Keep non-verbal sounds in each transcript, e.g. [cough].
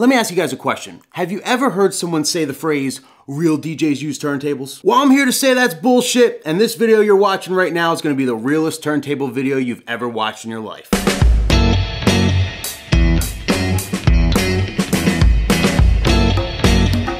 Let me ask you guys a question. Have you ever heard someone say the phrase, real DJs use turntables? Well, I'm here to say that's bullshit, and this video you're watching right now is gonna be the realest turntable video you've ever watched in your life.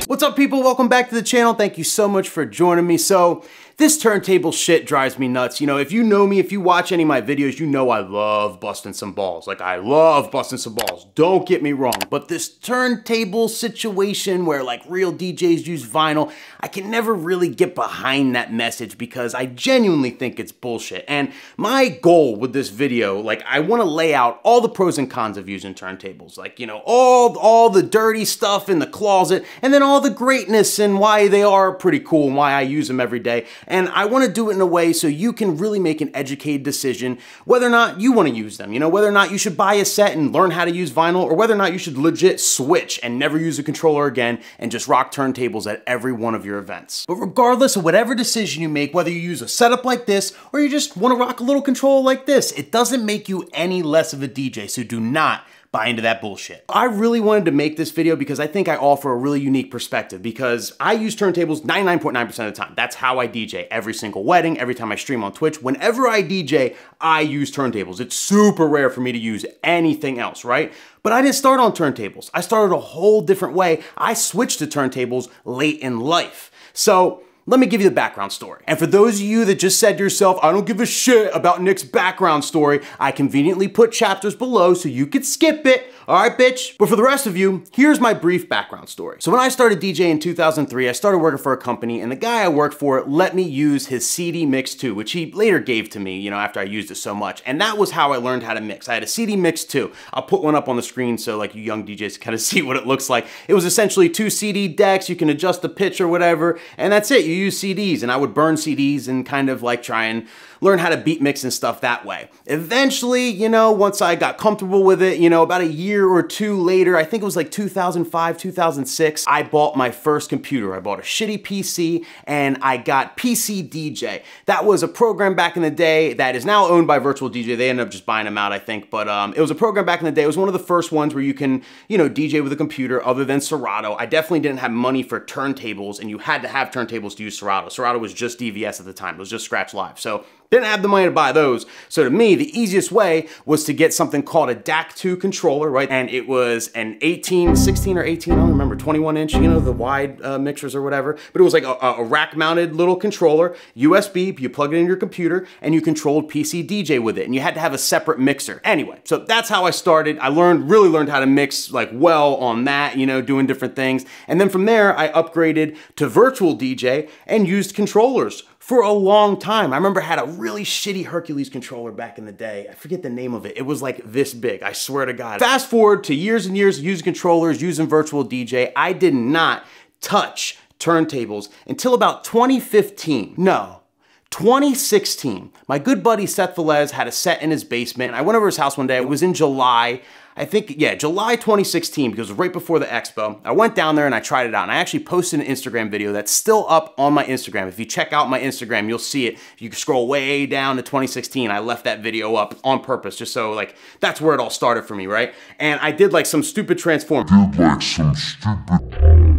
What's up people, welcome back to the channel. Thank you so much for joining me. So this turntable shit drives me nuts. You know, if you know me, if you watch any of my videos, you know I love busting some balls. Like, I love busting some balls. Don't get me wrong. But this turntable situation where like real DJs use vinyl, I can never really get behind that message because I genuinely think it's bullshit. And my goal with this video, like, I want to lay out all the pros and cons of using turntables. Like, you know, all, all the dirty stuff in the closet and then all the greatness and why they are pretty cool and why I use them every day. And I wanna do it in a way so you can really make an educated decision whether or not you wanna use them, you know, whether or not you should buy a set and learn how to use vinyl or whether or not you should legit switch and never use a controller again and just rock turntables at every one of your events. But regardless of whatever decision you make, whether you use a setup like this or you just wanna rock a little controller like this, it doesn't make you any less of a DJ, so do not buy into that bullshit. I really wanted to make this video because I think I offer a really unique perspective because I use turntables 99.9% percent 09 of the time. That's how I DJ every single wedding, every time I stream on Twitch. Whenever I DJ, I use turntables. It's super rare for me to use anything else, right? But I didn't start on turntables. I started a whole different way. I switched to turntables late in life. So let me give you the background story. And for those of you that just said to yourself, I don't give a shit about Nick's background story, I conveniently put chapters below so you could skip it. All right, bitch. But for the rest of you, here's my brief background story. So when I started DJing in 2003, I started working for a company and the guy I worked for let me use his CD Mix 2, which he later gave to me, you know, after I used it so much. And that was how I learned how to mix. I had a CD Mix 2. I'll put one up on the screen so like you young DJs kind of [laughs] see what it looks like. It was essentially two CD decks. You can adjust the pitch or whatever. And that's it. You you use CDs? And I would burn CDs and kind of like try and learn how to beat mix and stuff that way. Eventually, you know, once I got comfortable with it, you know, about a year or two later, I think it was like 2005, 2006, I bought my first computer. I bought a shitty PC and I got PC DJ. That was a program back in the day that is now owned by Virtual DJ. They ended up just buying them out, I think, but um, it was a program back in the day. It was one of the first ones where you can, you know, DJ with a computer other than Serato. I definitely didn't have money for turntables and you had to have turntables to use Serato. Serato was just DVS at the time. It was just Scratch Live. So didn't have the money to buy those. So to me, the easiest way was to get something called a DAC2 controller, right? And it was an 18, 16 or 18, I don't remember, 21 inch, you know, the wide uh, mixers or whatever. But it was like a, a rack mounted little controller, USB, you plug it in your computer and you controlled PC DJ with it. And you had to have a separate mixer. Anyway, so that's how I started. I learned, really learned how to mix like well on that, you know, doing different things. And then from there, I upgraded to virtual DJ and used controllers for a long time. I remember I had a really shitty Hercules controller back in the day. I forget the name of it. It was like this big, I swear to God. Fast forward to years and years using controllers, using virtual DJ, I did not touch turntables until about 2015. No, 2016, my good buddy Seth Velez had a set in his basement. I went over his house one day. It was in July. I think, yeah, July 2016, because right before the expo. I went down there and I tried it out. And I actually posted an Instagram video that's still up on my Instagram. If you check out my Instagram, you'll see it. If you scroll way down to 2016, I left that video up on purpose, just so like, that's where it all started for me, right? And I did like some stupid transform. Did like some stupid...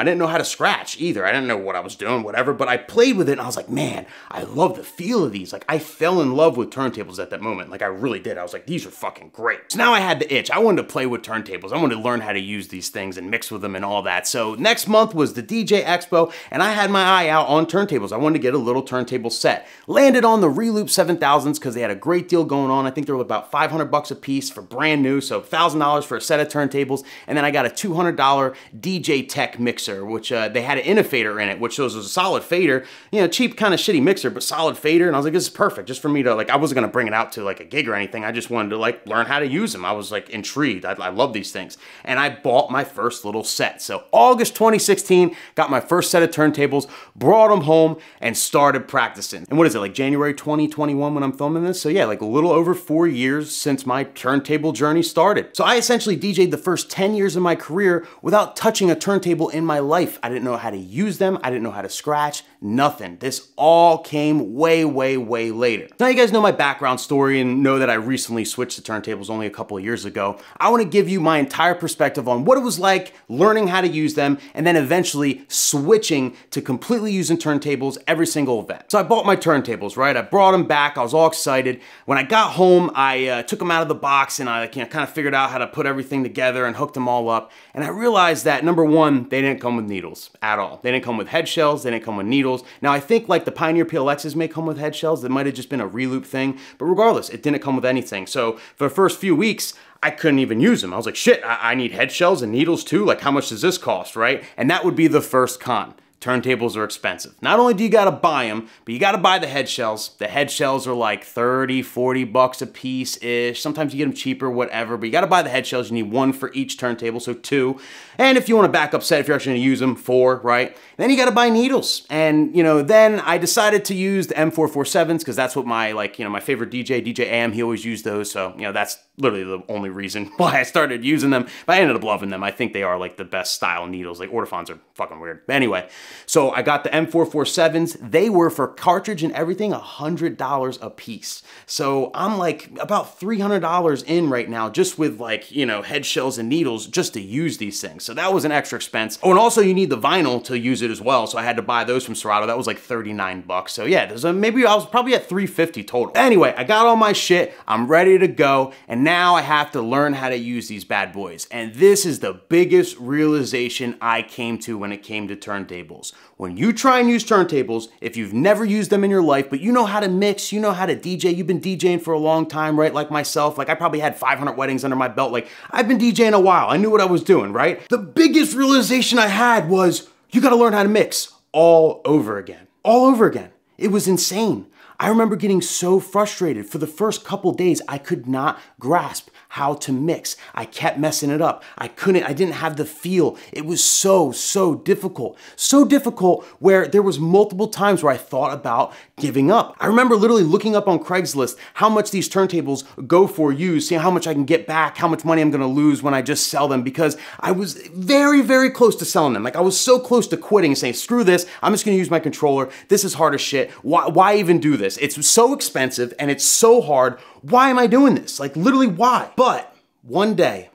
I didn't know how to scratch either. I didn't know what I was doing, whatever, but I played with it and I was like, man, I love the feel of these. Like I fell in love with turntables at that moment. Like I really did. I was like, these are fucking great. So now I had the itch. I wanted to play with turntables. I wanted to learn how to use these things and mix with them and all that. So next month was the DJ Expo and I had my eye out on turntables. I wanted to get a little turntable set. Landed on the Reloop 7000s because they had a great deal going on. I think they were about 500 bucks a piece for brand new. So $1,000 for a set of turntables. And then I got a $200 DJ Tech mix mixer, which uh, they had an Innovator in it, which was a solid fader, you know, cheap kind of shitty mixer, but solid fader. And I was like, this is perfect just for me to like, I wasn't going to bring it out to like a gig or anything. I just wanted to like learn how to use them. I was like intrigued. I, I love these things. And I bought my first little set. So August 2016, got my first set of turntables, brought them home and started practicing. And what is it like January 2021 when I'm filming this? So yeah, like a little over four years since my turntable journey started. So I essentially DJed the first 10 years of my career without touching a turntable in my my life. I didn't know how to use them. I didn't know how to scratch, nothing. This all came way, way, way later. Now you guys know my background story and know that I recently switched to turntables only a couple of years ago. I wanna give you my entire perspective on what it was like learning how to use them and then eventually switching to completely using turntables every single event. So I bought my turntables, right? I brought them back, I was all excited. When I got home, I uh, took them out of the box and I you know, kind of figured out how to put everything together and hooked them all up. And I realized that number one, they didn't come with needles at all. They didn't come with head shells, they didn't come with needles. Now I think like the Pioneer PLXs may come with head shells, that might have just been a reloop thing, but regardless, it didn't come with anything. So for the first few weeks, I couldn't even use them. I was like, shit, I, I need head shells and needles too? Like how much does this cost, right? And that would be the first con. Turntables are expensive. Not only do you gotta buy them, but you gotta buy the head shells. The head shells are like 30, 40 bucks a piece-ish. Sometimes you get them cheaper, whatever, but you gotta buy the head shells. You need one for each turntable, so two. And if you want a backup set, if you're actually gonna use them, four, right? then you gotta buy needles. And, you know, then I decided to use the M447s because that's what my, like, you know, my favorite DJ, DJ AM, he always used those. So, you know, that's literally the only reason [laughs] why I started using them. But I ended up loving them. I think they are like the best style needles. Like, Ortofons are fucking weird. But anyway, so I got the M447s. They were for cartridge and everything $100 a piece. So I'm like about $300 in right now just with like, you know, head shells and needles just to use these things. So that was an extra expense. Oh, and also you need the vinyl to use it as well. So I had to buy those from Serato. That was like 39 bucks. So yeah, a, maybe I was probably at 350 total. Anyway, I got all my shit. I'm ready to go. And now I have to learn how to use these bad boys. And this is the biggest realization I came to when it came to turntables turntables. When you try and use turntables, if you've never used them in your life, but you know how to mix, you know how to DJ, you've been DJing for a long time, right? Like myself, like I probably had 500 weddings under my belt. Like I've been DJing a while. I knew what I was doing, right? The biggest realization I had was you gotta learn how to mix all over again. All over again. It was insane. I remember getting so frustrated for the first couple days, I could not grasp how to mix. I kept messing it up. I couldn't, I didn't have the feel. It was so, so difficult. So difficult where there was multiple times where I thought about giving up. I remember literally looking up on Craigslist how much these turntables go for used, seeing how much I can get back, how much money I'm gonna lose when I just sell them because I was very, very close to selling them. Like I was so close to quitting and saying, screw this, I'm just gonna use my controller. This is hard as shit. Why, why even do this? It's so expensive and it's so hard why am I doing this? Like, literally, why? But one day,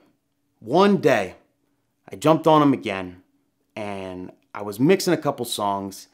one day, I jumped on them again and I was mixing a couple songs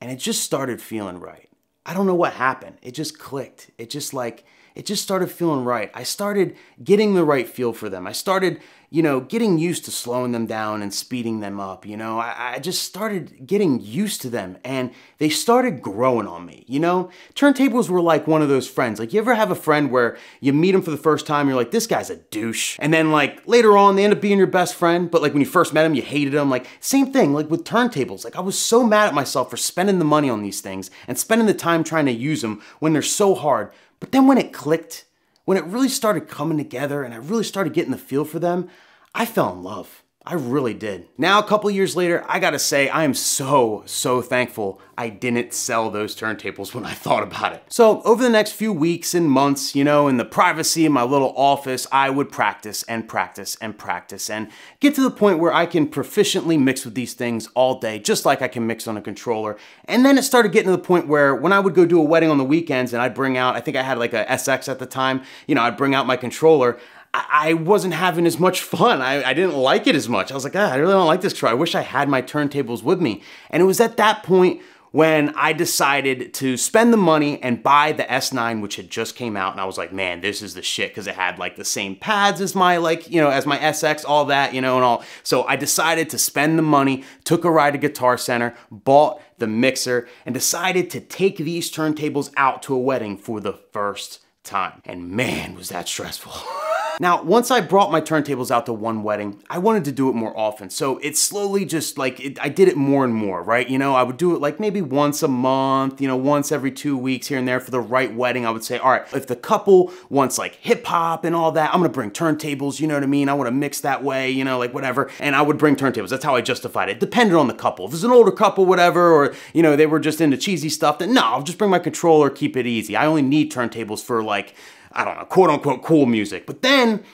and it just started feeling right. I don't know what happened. It just clicked. It just like, it just started feeling right. I started getting the right feel for them. I started you know, getting used to slowing them down and speeding them up, you know, I, I just started getting used to them and they started growing on me, you know? Turntables were like one of those friends. Like, you ever have a friend where you meet him for the first time, you're like, this guy's a douche. And then, like, later on, they end up being your best friend, but like when you first met him, you hated him. Like, same thing, like with turntables. Like, I was so mad at myself for spending the money on these things and spending the time trying to use them when they're so hard. But then when it clicked, when it really started coming together and I really started getting the feel for them, I fell in love. I really did. Now, a couple years later, I gotta say, I am so, so thankful I didn't sell those turntables [laughs] when I thought about it. So, over the next few weeks and months, you know, in the privacy of my little office, I would practice and practice and practice and get to the point where I can proficiently mix with these things all day, just like I can mix on a controller. And then it started getting to the point where when I would go do a wedding on the weekends and I'd bring out, I think I had like a SX at the time, you know, I'd bring out my controller, I wasn't having as much fun. I, I, didn't like it as much. I was like, ah, I really don't like this I wish I had my turntables with me. And it was at that point when I decided to spend the money and buy the S9, which had just came out. And I was like, man, this is the shit. Cause it had like the same pads as my, like, you know, as my SX, all that, you know, and all. So I decided to spend the money, took a ride to Guitar Center, bought the mixer and decided to take these turntables out to a wedding for the first time. And man, was that stressful. [laughs] Now, once I brought my turntables out to one wedding, I wanted to do it more often. So it slowly just like, it, I did it more and more, right? You know, I would do it like maybe once a month, you know, once every two weeks here and there for the right wedding. I would say, all right, if the couple wants like hip hop and all that, I'm gonna bring turntables, you know what I mean? I wanna mix that way, you know, like whatever. And I would bring turntables. That's how I justified it. Depended on the couple. If it's an older couple, whatever, or, you know, they were just into cheesy stuff, then no, I'll just bring my controller, keep it easy. I only need turntables for like, I don't know, quote unquote cool music. But then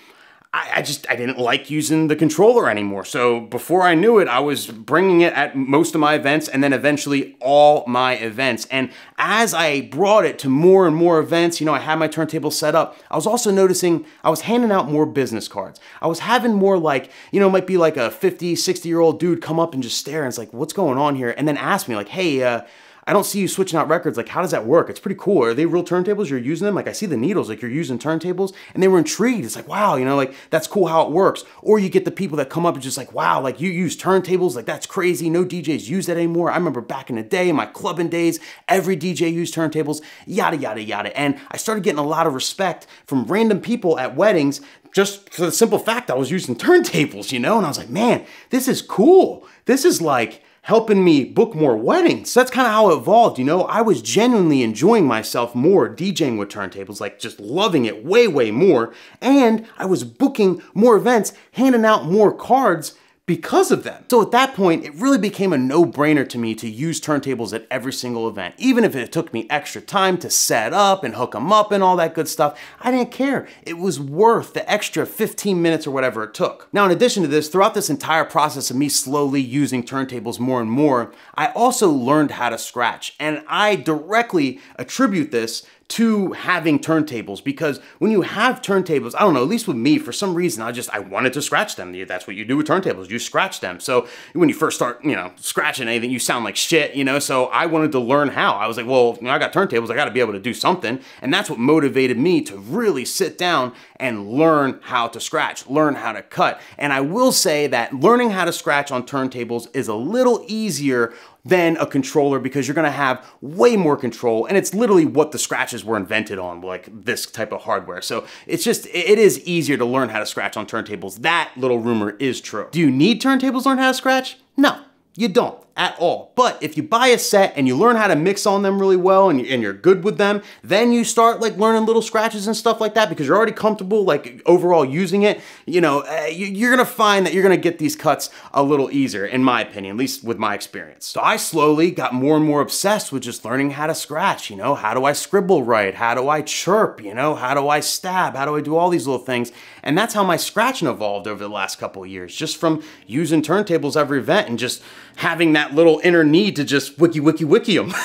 I, just I didn't like using the controller anymore. So before I knew it, I was bringing it at most of my events and then eventually all my events. And as I brought it to more and more events, you know, I had my turntable set up. I was also noticing I was handing out more business cards. I was having more like, you know, might be like a 50, 60 year old dude come up and just stare and it's like, what's going on here? And then ask me like, hey, uh, I don't see you switching out records. Like, how does that work? It's pretty cool. Are they real turntables? You're using them? Like, I see the needles, like you're using turntables. And they were intrigued. It's like, wow, you know, like that's cool how it works. Or you get the people that come up and just like, wow, like you use turntables. Like, that's crazy. No DJs use that anymore. I remember back in the day, in my clubbing days, every DJ used turntables, yada, yada, yada. And I started getting a lot of respect from random people at weddings just for the simple fact I was using [laughs] turntables, you know? And I was like, man, this is cool. This is like, helping me book more weddings. that's kind of how it evolved, you know? I was genuinely enjoying myself more DJing with turntables, like just loving it way, way more. And I was booking more events, handing out more cards because of them. So at that point, it really became a no-brainer to me to use turntables at every single event. Even if it took me extra time to set up and hook them up and all that good stuff, I didn't care. It was worth the extra 15 minutes or whatever it took. Now, in addition to this, throughout this entire process of me slowly using turntables more and more, I also learned how to scratch. And I directly attribute this to having turntables because when you have turntables, I don't know, at least with me, for some reason, I just, I wanted to scratch them. That's what you do with turntables, you scratch them. So when you first start, you know, scratching anything, you sound like shit, you know? So I wanted to learn how. I was like, well, I got turntables, I gotta be able to do something. And that's what motivated me to really sit down and learn how to scratch, learn how to cut. And I will say that learning how to scratch on turntables is a little easier than a controller because you're gonna have way more control and it's literally what the scratches were invented on, like this type of hardware. So it's just, it is easier to learn how to scratch on turntables. That little rumor is true. Do you need turntables to learn how to scratch? No, you don't at all. But if you buy a set and you learn how to mix on them really well and you're good with them, then you start like learning little scratches and stuff like that because you're already comfortable like overall using it. You know, uh, you're gonna find that you're gonna get these cuts a little easier, in my opinion, at least with my experience. So I slowly got more and more obsessed with just learning how to scratch. You know, how do I scribble right? How do I chirp? You know, how do I stab? How do I do all these little things? And that's how my scratching evolved over the last couple years, just from using turntables every event and just having that little inner need to just wiki wiki wiki them. [laughs]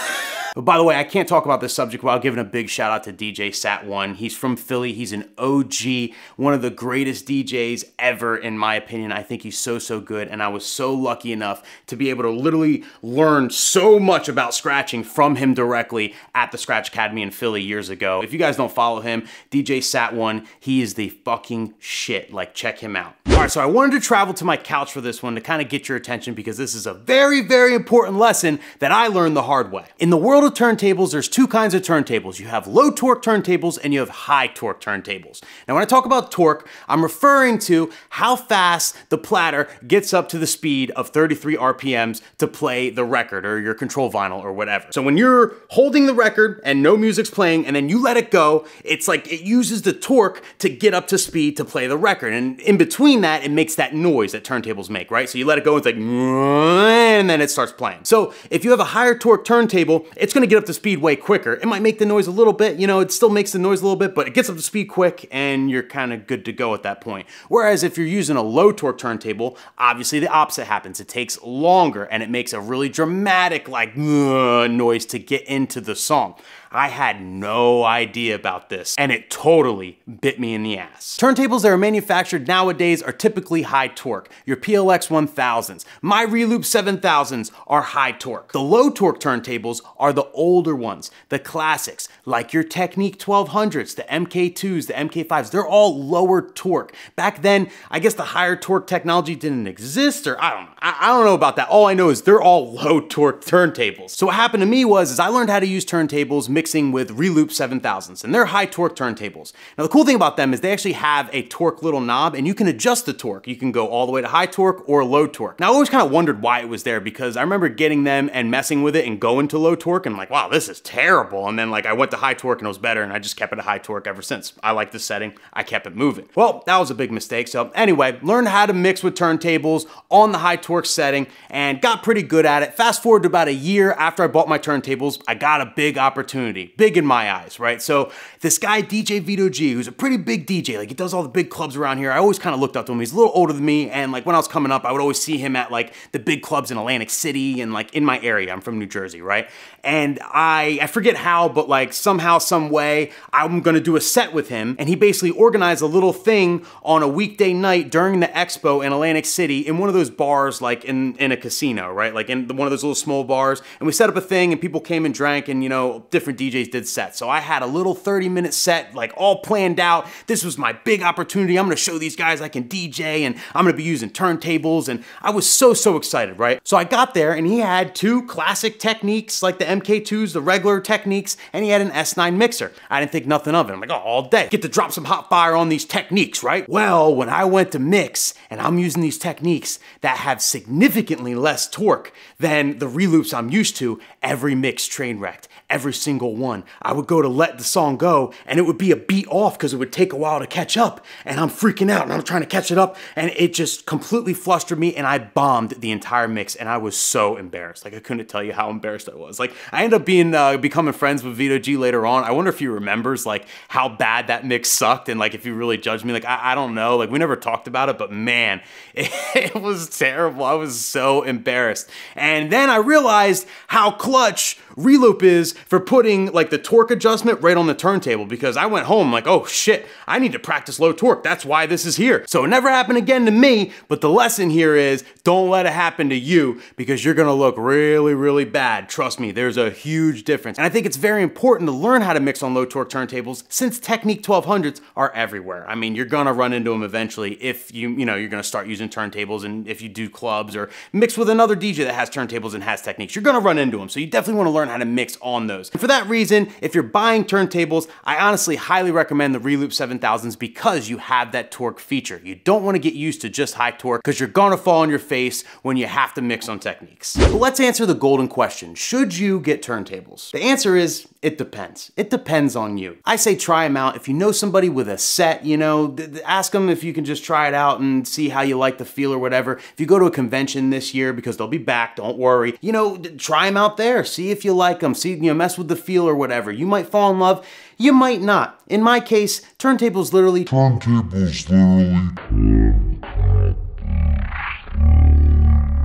But by the way, I can't talk about this subject without giving a big shout out to DJ Sat1. He's from Philly. He's an OG, one of the greatest DJs ever, in my opinion. I think he's so, so good. And I was so lucky enough to be able to literally learn so much about scratching from him directly at the Scratch Academy in Philly years ago. If you guys don't follow him, DJ Sat1, he is the fucking shit. Like, check him out. All right, so I wanted to travel to my couch for this one to kind of get your attention because this is a very, very important lesson that I learned the hard way. In the world turntables, there's two kinds of turntables. You have low torque turntables and you have high torque turntables. Now when I talk about torque, I'm referring to how fast the platter gets up to the speed of 33 RPMs to play the record or your control vinyl or whatever. So when you're holding the record and no music's playing and then you let it go, it's like it uses the torque to get up to speed to play the record. And in between that, it makes that noise that turntables make, right? So you let it go, it's like and then it starts playing. So if you have a higher torque turntable, it's gonna get up to speed way quicker. It might make the noise a little bit, you know, it still makes the noise a little bit, but it gets up to speed quick and you're kind of good to go at that point. Whereas if you're using a low torque turntable, obviously the opposite happens. It takes longer and it makes a really dramatic like noise to get into the song. I had no idea about this, and it totally bit me in the ass. Turntables that are manufactured nowadays are typically high torque, your PLX 1000s. My Reloop 7000s are high torque. The low torque turntables are the older ones, the classics, like your Technique 1200s, the MK2s, the MK5s, they're all lower torque. Back then, I guess the higher torque technology didn't exist, or I don't know. I, I don't know about that. All I know is they're all [laughs] low torque turntables. So what happened to me was, is I learned how to use turntables, mixing with Reloop 7000s, and they're high torque turntables. Now the cool thing about them is they actually have a torque little knob and you can adjust the torque. You can go all the way to high torque or low torque. Now I always kind of wondered why it was there because I remember getting them and messing with it and going to low torque and I'm like, wow, this is terrible. And then like I went to high torque and it was better and I just kept it at high torque ever since. I like this setting, I kept it moving. Well, that was a big mistake. So anyway, learned how to mix with turntables on the high torque setting and got pretty good at it. Fast forward to about a year after I bought my turntables, I got a big opportunity opportunity, big in my eyes, right? So this guy, DJ Vito G, who's a pretty big DJ, like he does all the big clubs around here. I always kind of looked up to him. He's a little older than me. And like when I was coming up, I would always see him at like the big clubs in Atlantic City and like in my area. I'm from New Jersey, right? And I, I forget how, but like somehow, some way, I'm gonna do a set with him. And he basically organized a little thing on a weekday night during the expo in Atlantic City in one of those bars, like in, in a casino, right? Like in one of those little small bars. And we set up a thing and people came and drank and, you know, different DJs did sets. So I had a little 30 minute set, like all planned out. This was my big opportunity. I'm gonna show these guys I can DJ and I'm gonna be using turntables. And I was so, so excited, right? So I got there and he had two classic techniques like the MK2s, the regular techniques, and he had an S9 mixer. I didn't think nothing of it. I'm like, oh, all day. Get to drop some hot fire on these techniques, right? Well, when I went to mix and I'm using these techniques that have significantly less torque than the reloops I'm used to, every mix train wrecked, every single 1. I would go to let the song go and it would be a beat off because it would take a while to catch up. And I'm freaking out and I'm trying to catch it up. And it just completely flustered me and I bombed the entire mix. And I was so embarrassed. Like I couldn't tell you how embarrassed I was. Like I ended up being, uh, becoming friends with Vito G later on. I wonder if he remembers like how bad that mix sucked and like if he really judged me. Like I, I don't know. Like we never talked about it, but man, it, [laughs] it was terrible. I was so embarrassed. And then I realized how clutch Reloop is for putting like the torque adjustment right on the turntable because I went home like, oh shit, I need to practice low torque. That's why this is here. So it never happened again to me, but the lesson here is don't let it happen to you because you're gonna look really, really bad. Trust me, there's a huge difference. And I think it's very important to learn how to mix on low torque turntables since Technique 1200s are everywhere. I mean, you're gonna run into them eventually if you, you know, you're gonna start using turntables and if you do clubs or mix with another DJ that has turntables and has techniques, you're gonna run into them. So you definitely wanna learn learn how to mix on those. For that reason, if you're buying turntables, I honestly highly recommend the Reloop 7000s because you have that torque feature. You don't wanna get used to just high torque because you're gonna fall on your face when you have to mix on techniques. But let's answer the golden question. Should you get turntables? The answer is, it depends. It depends on you. I say try them out. If you know somebody with a set, you know, ask them if you can just try it out and see how you like the feel or whatever. If you go to a convention this year, because they'll be back, don't worry, you know, try them out there. See if you you like them, see, you know, mess with the feel or whatever. You might fall in love, you might not. In my case, turntables literally. Turntables literally.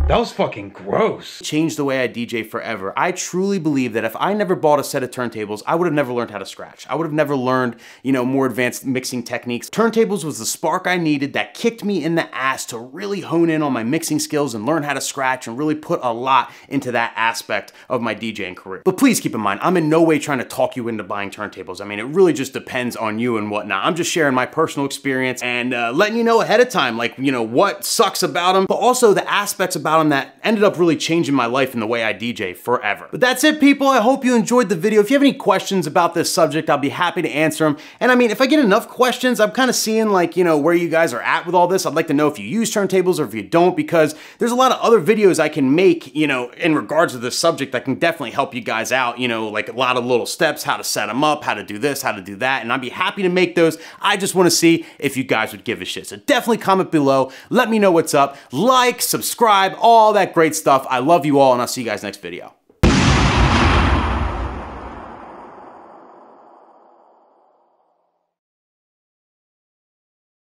That was fucking gross. Changed the way I DJ forever. I truly believe that if I never bought a set of turntables, I would have never learned how to scratch. I would have never learned, you know, more advanced mixing techniques. Turntables was the spark I needed that kicked me in the ass to really hone in on my mixing skills and learn how to scratch and really put a lot into that aspect of my DJing career. But please keep in mind, I'm in no way trying to talk you into buying turntables. I mean, it really just depends on you and whatnot. I'm just sharing my personal experience and uh, letting you know ahead of time, like, you know, what sucks about them, but also the aspects about about him that ended up really changing my life and the way I DJ forever. But that's it people, I hope you enjoyed the video. If you have any questions about this subject, I'll be happy to answer them. And I mean, if I get enough questions, I'm kind of seeing like, you know, where you guys are at with all this. I'd like to know if you use turntables or if you don't because there's a lot of other videos I can make, you know, in regards to this subject that can definitely help you guys out, you know, like a lot of little steps, how to set them up, how to do this, how to do that, and I'd be happy to make those. I just wanna see if you guys would give a shit. So definitely comment below, let me know what's up, like, subscribe, all that great stuff. I love you all, and I'll see you guys next video.